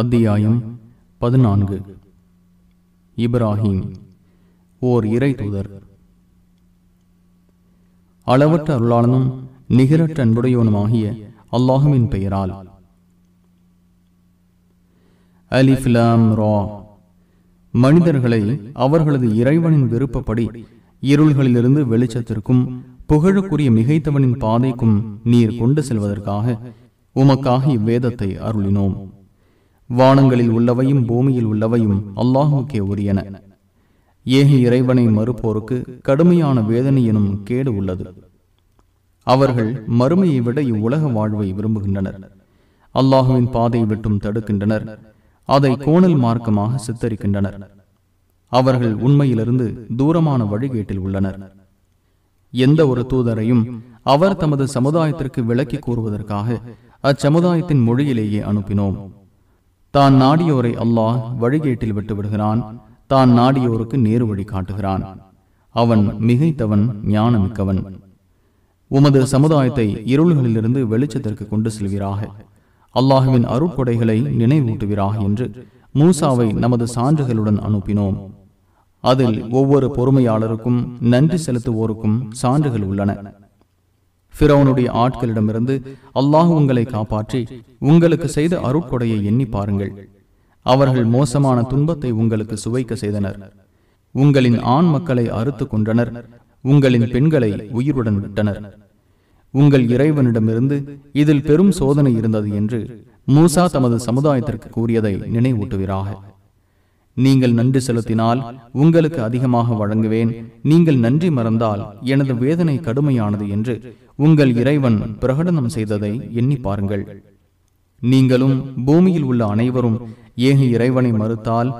அத்தியாயம் பதினான்கு இப்ராஹிம் ஓர் இறை தூதர் அளவற்ற அருளாளனும் நிகரற்ற அன்புடையவனுமாகிய அல்லாஹுவின் பெயரால் அலிஃபிலாம் ரா மனிதர்களை அவர்களது இறைவனின் விருப்பப்படி இருள்களிலிருந்து வெளிச்சத்திற்கும் புகழுக்குரிய மிகைத்தவனின் பாதைக்கும் நீர் கொண்டு செல்வதற்காக உமக்காக இவ்வேதத்தை அருளினோம் வானங்களில் உள்ளவையும் பூமியில் உள்ளவையும் அல்லாஹுக்கே உரியன ஏக இறைவனை மறுப்போருக்கு கடுமையான வேதனை எனும் கேடு உள்ளது அவர்கள் மறுமையை விட இவ்வுலக வாழ்வை விரும்புகின்றனர் அல்லாஹுவின் பாதை விட்டும் தடுக்கின்றனர் அதை கோணல் மார்க்கமாக சித்தரிக்கின்றனர் அவர்கள் உண்மையிலிருந்து தூரமான வழிகேட்டில் உள்ளனர் எந்த ஒரு தூதரையும் அவர் தமது சமுதாயத்திற்கு விளக்கி கூறுவதற்காக அச்சமுதாயத்தின் மொழியிலேயே அனுப்பினோம் தான் நாடியோரை அல்லாஹ் வழிகேட்டில் விட்டு விடுகிறான் தான் நாடியோருக்கு நேரு வழி காட்டுகிறான் அவன் மிகைத்தவன் ஞானமிக்கவன் உமது சமுதாயத்தை இருள்களிலிருந்து வெளிச்சத்திற்கு கொண்டு செல்வீராக அல்லாஹுவின் அருட்கொடைகளை நினைவூட்டுவீராக என்று மூசாவை நமது சான்றுகளுடன் அனுப்பினோம் அதில் ஒவ்வொரு பொறுமையாளருக்கும் நன்றி செலுத்துவோருக்கும் சான்றுகள் உள்ளன பிறவனுடைய ஆட்களிடமிருந்து அல்லாஹ் உங்களை காப்பாற்றி உங்களுக்கு செய்த அருட்கொடையை எண்ணி பாருங்கள் அவர்கள் மோசமான துன்பத்தை உங்களுக்கு சுவைக்க செய்தனர் உங்களின் ஆண் மக்களை அறுத்து கொண்டனர் உங்களின் பெண்களை உயிருடன் விட்டனர் உங்கள் இறைவனிடமிருந்து இதில் பெரும் சோதனை இருந்தது என்று மூசா தமது சமுதாயத்திற்கு கூறியதை நினைவூட்டுகிறார்கள் நீங்கள் நன்றி செலுத்தினால் உங்களுக்கு அதிகமாக வழங்குவேன் நீங்கள் நன்றி மறந்தால் எனது வேதனை கடுமையானது என்று உங்கள் இறைவன் பிரகடனம் செய்ததை எண்ணி பாருங்கள் நீங்களும் பூமியில் உள்ள அனைவரும் ஏக இறைவனை மறுத்தால்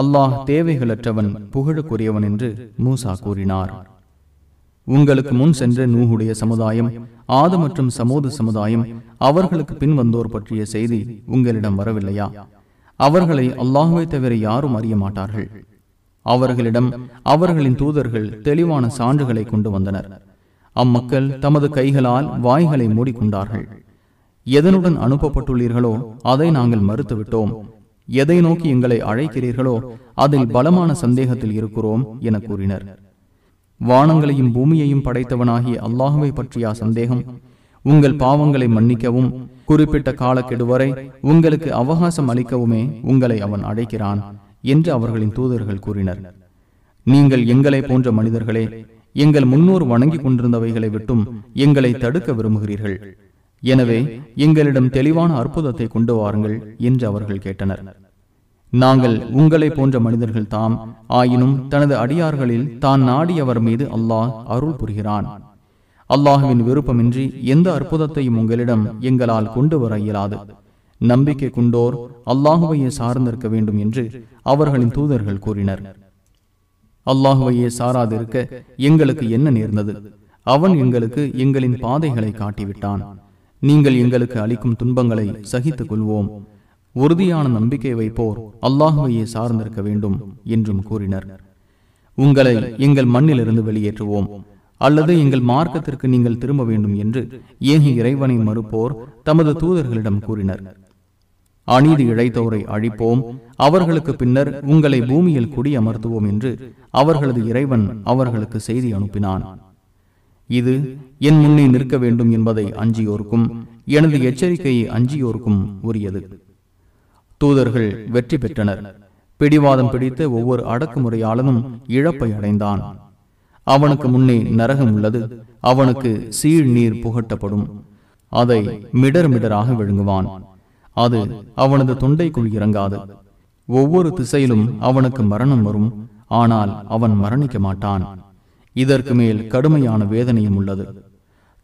அல்லாஹ் தேவைகளற்றவன் புகழக்குரியவன் என்று மூசா கூறினார் உங்களுக்கு முன் சென்ற நூகுடைய சமுதாயம் ஆது மற்றும் சமூக சமுதாயம் அவர்களுக்கு பின் வந்தோர் பற்றிய செய்தி உங்களிடம் வரவில்லையா அவர்களை அல்லாஹுவை தவிர யாரும் அறிய மாட்டார்கள் அவர்களிடம் அவர்களின் தூதர்கள் தெளிவான சான்றுகளை கொண்டு வந்தனர் அம்மக்கள் தமது கைகளால் வாய்களை மூடிக்கொண்டார்கள் எதனுடன் அனுப்பப்பட்டுள்ளீர்களோ அதை நாங்கள் மறுத்துவிட்டோம் எதை நோக்கி எங்களை அழைக்கிறீர்களோ அதில் பலமான சந்தேகத்தில் இருக்கிறோம் என கூறினர் வானங்களையும் பூமியையும் படைத்தவனாகிய அல்லாஹுவை பற்றிய சந்தேகம் உங்கள் பாவங்களை மன்னிக்கவும் குறிப்பிட்ட காலக்கெடு வரை உங்களுக்கு அவகாசம் அளிக்கவுமே உங்களை அவன் அழைக்கிறான் என்று அவர்களின் தூதர்கள் கூறினர் நீங்கள் எங்களை போன்ற மனிதர்களே எங்கள் முன்னோர் வணங்கி கொண்டிருந்தவைகளை விட்டும் எங்களை தடுக்க விரும்புகிறீர்கள் எனவே எங்களிடம் தெளிவான அற்புதத்தை கொண்டு வாருங்கள் என்று அவர்கள் கேட்டனர் நாங்கள் உங்களை போன்ற மனிதர்கள் தாம் ஆயினும் தனது அடியார்களில் தான் நாடியவர் மீது அல்லாஹ் அருள் புரிகிறான் அல்லாஹுவின் விருப்பமின்றி எந்த அற்புதத்தையும் உங்களிடம் எங்களால் கொண்டு வர இயலாது நம்பிக்கை கொண்டோர் அல்லாஹுவையே சார்ந்திருக்க வேண்டும் என்று அவர்களின் தூதர்கள் கூறினர் அல்லாஹுவையே சாராதிருக்க எங்களுக்கு என்ன நேர்ந்தது அவன் எங்களுக்கு எங்களின் பாதைகளை காட்டிவிட்டான் நீங்கள் எங்களுக்கு அளிக்கும் துன்பங்களை சகித்துக் கொள்வோம் உறுதியான நம்பிக்கை வைப்போர் அல்லாஹுவையே சார்ந்திருக்க வேண்டும் என்றும் கூறினர் உங்களை எங்கள் மண்ணிலிருந்து வெளியேற்றுவோம் அல்லது எங்கள் மார்க்கத்திற்கு நீங்கள் திரும்ப வேண்டும் என்று ஏகி இறைவனை மறுப்போர் தமது தூதர்களிடம் கூறினர் அநீதி இழைத்தோரை அழிப்போம் அவர்களுக்கு பின்னர் உங்களை பூமியில் குடியமர்த்துவோம் என்று அவர்களது இறைவன் அவர்களுக்கு செய்தி அனுப்பினான் இது என் முன்னே நிற்க வேண்டும் என்பதை அஞ்சியோருக்கும் எனது எச்சரிக்கையை அஞ்சியோருக்கும் உரியது தூதர்கள் வெற்றி பெற்றனர் பிடிவாதம் பிடித்த ஒவ்வொரு அடக்குமுறையாளனும் இழப்பை அடைந்தான் அவனுக்கு முன்னே நரகம் உள்ளது அவனுக்கு சீழ் நீர் புகட்டப்படும் அதை மிடர் மிடராக விழுங்குவான் அது அவனது தொண்டைக்குள் இறங்காது ஒவ்வொரு திசையிலும் அவனுக்கு மரணம் வரும் ஆனால் அவன் மரணிக்க மாட்டான் இதற்கு மேல் கடுமையான வேதனையும் உள்ளது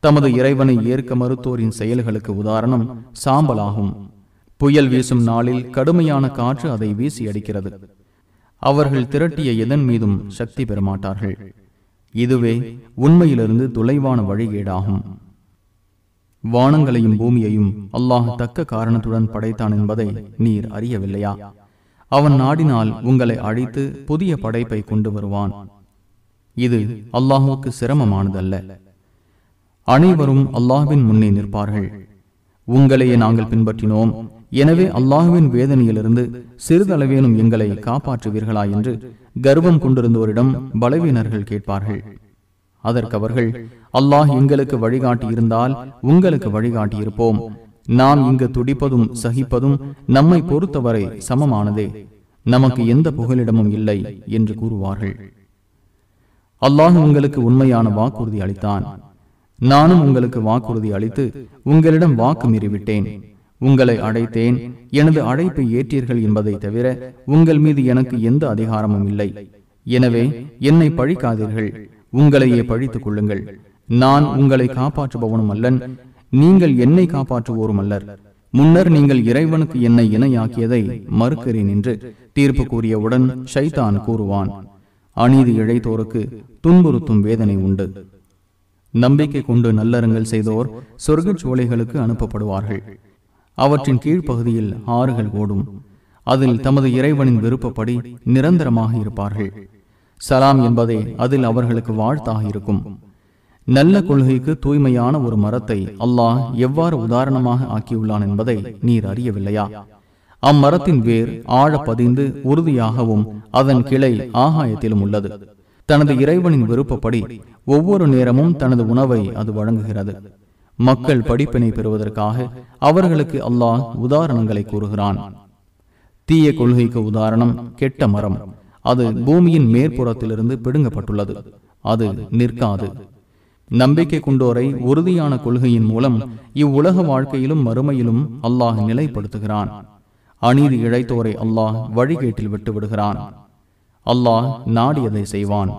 தமது இறைவனை ஏற்க மறுத்தோரின் செயல்களுக்கு உதாரணம் சாம்பலாகும் புயல் வீசும் நாளில் கடுமையான காற்று அதை வீசி அடிக்கிறது அவர்கள் திரட்டிய எதன் மீதும் சக்தி பெறமாட்டார்கள் இதுவே உண்மையிலிருந்து தொலைவான வழிகேடாகும் வானங்களையும் பூமியையும் அல்லாஹ் தக்க காரணத்துடன் படைத்தான் என்பதை நீர் அறியவில்லையா அவன் நாடினால் உங்களை அழைத்து புதிய படைப்பை கொண்டு வருவான் இது அல்லாஹுக்கு சிரமமானதல்ல அனைவரும் அல்லாஹ்வின் முன்னே நிற்பார்கள் உங்களையே நாங்கள் பின்பற்றினோம் எனவே அல்லாஹுவின் வேதனையிலிருந்து சிறிதளவேனும் எங்களை காப்பாற்றுவீர்களா என்று கர்வம் கொண்டிருந்தோரிடம் பலவீனர்கள் கேட்பார்கள் அதற்கு அவர்கள் அல்லாஹ் எங்களுக்கு வழிகாட்டி இருந்தால் உங்களுக்கு வழிகாட்டியிருப்போம் நாம் இங்கு துடிப்பதும் சகிப்பதும் நம்மை பொறுத்தவரை சமமானதே நமக்கு எந்த புகலிடமும் இல்லை என்று கூறுவார்கள் அல்லாஹ் உங்களுக்கு உண்மையான வாக்குறுதி அளித்தான் நானும் உங்களுக்கு வாக்குறுதி அளித்து உங்களிடம் வாக்கு மீறிவிட்டேன் உங்களை அழைத்தேன் எனது அழைப்பை ஏற்றீர்கள் என்பதை தவிர உங்கள் மீது எனக்கு எந்த அதிகாரமும் இல்லை எனவே என்னை பழிக்காதீர்கள் உங்களையே பழித்துக் கொள்ளுங்கள் நான் உங்களை காப்பாற்றுபவனும் அல்லன் நீங்கள் என்னை காப்பாற்றுவோரும் அல்லர் முன்னர் நீங்கள் இறைவனுக்கு என்னை இணையாக்கியதை மறுக்கிறேன் என்று தீர்ப்பு கூறியவுடன் ஷைதான் கூறுவான் அநீதி இழைத்தோருக்கு துன்புறுத்தும் வேதனை உண்டு நம்பிக்கை கொண்டு நல்லறங்கள் செய்தோர் சொர்க்கச் சோலைகளுக்கு அனுப்பப்படுவார்கள் அவற்றின் கீழ்ப்பகுதியில் ஆறுகள் ஓடும் அதில் தமது இறைவனின் விருப்பப்படி நிரந்தரமாக இருப்பார்கள் சலாம் என்பதே அதில் அவர்களுக்கு வாழ்த்தாக இருக்கும் நல்ல கொள்கைக்கு தூய்மையான ஒரு மரத்தை அல்லாஹ் எவ்வாறு உதாரணமாக ஆக்கியுள்ளான் என்பதை நீர் அறியவில்லையா அம்மரத்தின் வேர் ஆழ பதிந்து உறுதியாகவும் அதன் கிளை ஆகாயத்திலும் உள்ளது தனது இறைவனின் விருப்பப்படி ஒவ்வொரு நேரமும் தனது உணவை அது வழங்குகிறது மக்கள் படிப்பினை பெறுவதற்காக அவர்களுக்கு அல்லாஹ் உதாரணங்களை கூறுகிறான் தீய கொள்கைக்கு உதாரணம் கெட்ட மரம் அது பூமியின் மேற்புறத்திலிருந்து பிடுங்கப்பட்டுள்ளது அது நிற்காது நம்பிக்கை கொண்டோரை உறுதியான கொள்கையின் மூலம் இவ்வுலக வாழ்க்கையிலும் மறுமையிலும் அல்லாஹ் நிலைப்படுத்துகிறான் அநீதி இழைத்தோரை அல்லாஹ் வழிகேட்டில் விட்டு விடுகிறான் அல்லாஹ் நாடியதை செய்வான்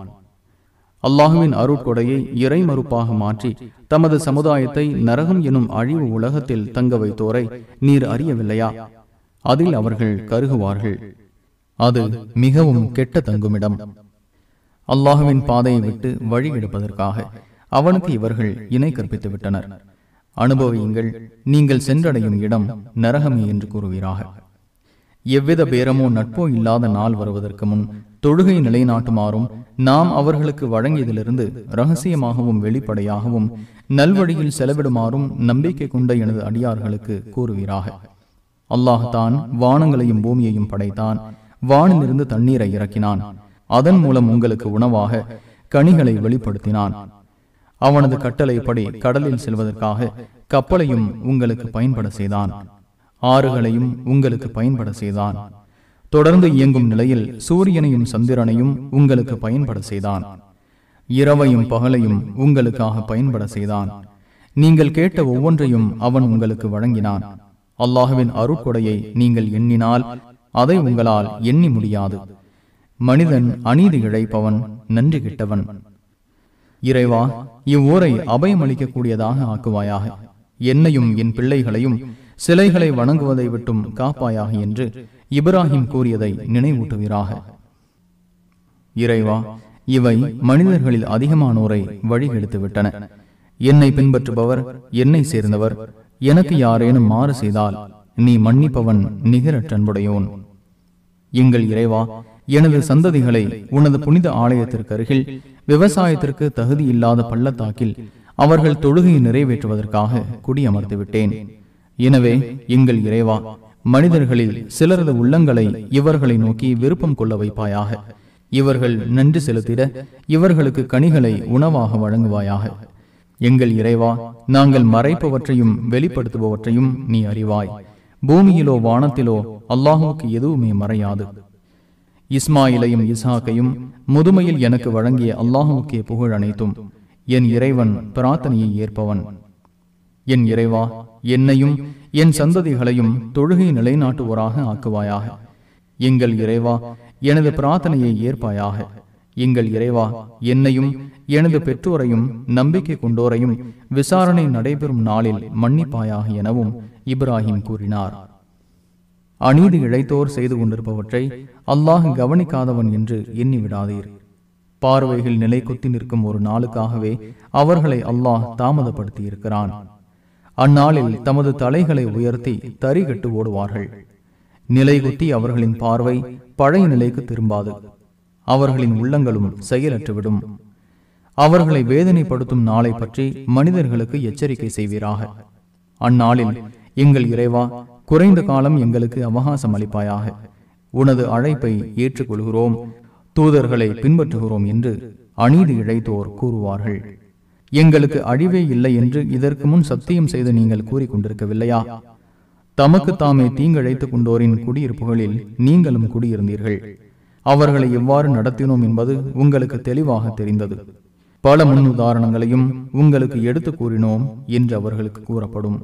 அல்லாஹுவின் அருட்கொடையை இறை மறுப்பாக மாற்றி தமது சமுதாயத்தை நரகம் எனும் அழிவு உலகத்தில் தங்க வைத்தோரை நீர் அறியவில்லையா அதில் அவர்கள் கருகுவார்கள் அது மிகவும் கெட்ட தங்குமிடம் அல்லாஹுவின் பாதையை விட்டு வழி எடுப்பதற்காக அவனுக்கு இவர்கள் இணை கற்பித்து விட்டனர் அனுபவியுங்கள் நீங்கள் சென்றடையும் இடம் நரகமே என்று கூறுகிறார்கள் எவ்வித பேரமோ நட்போ இல்லாத நாள் வருவதற்கு முன் தொழுகை நிலைநாட்டுமாறும் நாம் அவர்களுக்கு வழங்கியதிலிருந்து ரகசியமாகவும் வெளிப்படையாகவும் நல்வழியில் செலவிடுமாறும் நம்பிக்கை கொண்ட எனது அடியார்களுக்கு கூறுவீராக அல்லாஹான் வானங்களையும் பூமியையும் படைத்தான் வானிலிருந்து தண்ணீரை இறக்கினான் அதன் மூலம் உங்களுக்கு உணவாக கனிகளை வெளிப்படுத்தினான் அவனது கட்டளைப்படி கடலில் செல்வதற்காக கப்பலையும் உங்களுக்கு பயன்பட செய்தான் ஆறுகளையும் உங்களுக்கு பயன்பட செய்தான் தொடர்ந்து இயங்கும் நிலையில் சூரியனையும் சந்திரனையும் உங்களுக்கு பயன்பட செய்தான் இரவையும் பகலையும் உங்களுக்காக பயன்பட செய்தான் நீங்கள் கேட்ட ஒவ்வொன்றையும் அவன் உங்களுக்கு வழங்கினான் அல்லாஹுவின் அருக்கொடையை நீங்கள் எண்ணினால் அதை உங்களால் எண்ணி முடியாது மனிதன் அநீதி இழைப்பவன் நன்றி கிட்டவன் இறைவா இவ்வூரை அபயமளிக்கக்கூடியதாக ஆக்குவாயாக என்னையும் என் பிள்ளைகளையும் சிலைகளை வணங்குவதை விட்டும் காப்பாயாக என்று இப்ராஹிம் கூறியதை நினைவூட்டுவீராக இறைவா இவை மனிதர்களில் அதிகமானோரை வழிகெடுத்து விட்டன என்னை பின்பற்றுபவர் என்னை சேர்ந்தவர் எனக்கு யாரேனும் மாறு செய்தால் நீ மன்னிப்பவன் நிகரற்றன்புடையோன் எங்கள் இறைவா எனது சந்ததிகளை உனது புனித ஆலயத்திற்கு அருகில் விவசாயத்திற்கு தகுதி இல்லாத பள்ளத்தாக்கில் அவர்கள் தொழுகையை நிறைவேற்றுவதற்காக குடியமர்த்து விட்டேன் எனவே எங்கள் இறைவா மனிதர்களில் சிலரது உள்ளங்களை இவர்களை நோக்கி விருப்பம் கொள்ள வைப்பாயாக இவர்கள் நன்றி செலுத்திட இவர்களுக்கு கனிகளை உணவாக வழங்குவாயாக எங்கள் இறைவா நாங்கள் மறைப்பவற்றையும் வெளிப்படுத்துபவற்றையும் நீ அறிவாய் பூமியிலோ வானத்திலோ அல்லாஹுக்கு எதுவுமே மறையாது இஸ்மாயிலையும் இசாக்கையும் முதுமையில் எனக்கு வழங்கிய அல்லாஹுக்கே புகழ் அனைத்தும் என் இறைவன் பிரார்த்தனையை ஏற்பவன் என் இறைவா என்னையும் என் சந்ததிகளையும் தொழுகை நிலைநாட்டுவோராக ஆக்குவாயாக எங்கள் இறைவா எனது பிரார்த்தனையை ஏற்பாயாக எங்கள் இறைவா என்னையும் எனது பெற்றோரையும் நம்பிக்கை கொண்டோரையும் விசாரணை நடைபெறும் நாளில் மன்னிப்பாயாக எனவும் இப்ராஹிம் கூறினார் அநீதி இழைத்தோர் செய்து கொண்டிருப்பவற்றை அல்லாஹ் கவனிக்காதவன் என்று எண்ணிவிடாதீர் பார்வைகள் நிலை குத்தி நிற்கும் ஒரு நாளுக்காகவே அவர்களை அல்லாஹ் தாமதப்படுத்தியிருக்கிறான் அந்நாளில் தமது தலைகளை உயர்த்தி தறிகட்டு ஓடுவார்கள் நிலைகுத்தி அவர்களின் பார்வை பழைய நிலைக்கு திரும்பாது அவர்களின் உள்ளங்களும் செயலற்றுவிடும் அவர்களை வேதனைப்படுத்தும் நாளை பற்றி மனிதர்களுக்கு எச்சரிக்கை செய்வீராக அந்நாளில் எங்கள் இறைவா குறைந்த காலம் எங்களுக்கு அவகாசம் அளிப்பாயாக உனது அழைப்பை ஏற்றுக்கொள்கிறோம் தூதர்களை பின்பற்றுகிறோம் என்று அநீதி இழைத்தோர் கூறுவார்கள் எங்களுக்கு அழிவே இல்லை என்று இதற்கு முன் சத்தியம் செய்து நீங்கள் கொண்டிருக்கவில்லையா தமக்கு தாமே தீங்கழைத்துக் கொண்டோரின் குடியிருப்புகளில் நீங்களும் குடியிருந்தீர்கள் அவர்களை எவ்வாறு நடத்தினோம் என்பது உங்களுக்கு தெளிவாக தெரிந்தது பல முன் உதாரணங்களையும் உங்களுக்கு எடுத்து கூறினோம் என்று அவர்களுக்கு கூறப்படும்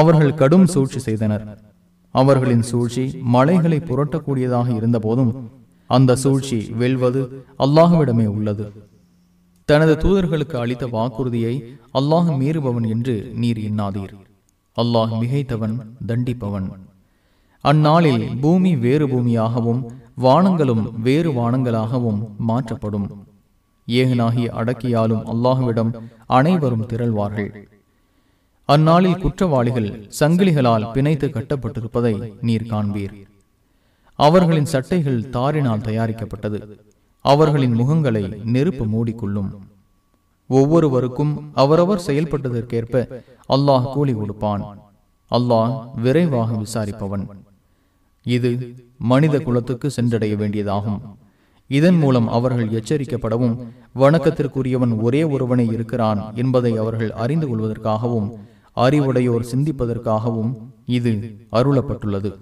அவர்கள் கடும் சூழ்ச்சி செய்தனர் அவர்களின் சூழ்ச்சி மலைகளை புரட்டக்கூடியதாக இருந்தபோதும் அந்த சூழ்ச்சி வெல்வது அல்லாஹுவிடமே உள்ளது தனது தூதர்களுக்கு அளித்த வாக்குறுதியை அல்லாஹ் மீறுபவன் என்று நீர் எண்ணாதீர் அல்லாஹ் மிகைத்தவன் தண்டிப்பவன் அந்நாளில் பூமி வேறு பூமியாகவும் வானங்களும் வேறு வானங்களாகவும் மாற்றப்படும் ஏகனாகி அடக்கியாலும் அல்லாஹுவிடம் அனைவரும் திரள்வார்கள் அந்நாளில் குற்றவாளிகள் சங்கிலிகளால் பிணைத்து கட்டப்பட்டிருப்பதை நீர் காண்பீர் அவர்களின் சட்டைகள் தாரினால் தயாரிக்கப்பட்டது அவர்களின் முகங்களை நெருப்பு மூடிக்கொள்ளும் ஒவ்வொருவருக்கும் அவரவர் செயல்பட்டதற்கேற்ப அல்லாஹ் கூலி கொடுப்பான் அல்லாஹ் விரைவாக விசாரிப்பவன் இது மனித குலத்துக்கு சென்றடைய வேண்டியதாகும் இதன் மூலம் அவர்கள் எச்சரிக்கப்படவும் வணக்கத்திற்குரியவன் ஒரே ஒருவனே இருக்கிறான் என்பதை அவர்கள் அறிந்து கொள்வதற்காகவும் அறிவுடையோர் சிந்திப்பதற்காகவும் இது அருளப்பட்டுள்ளது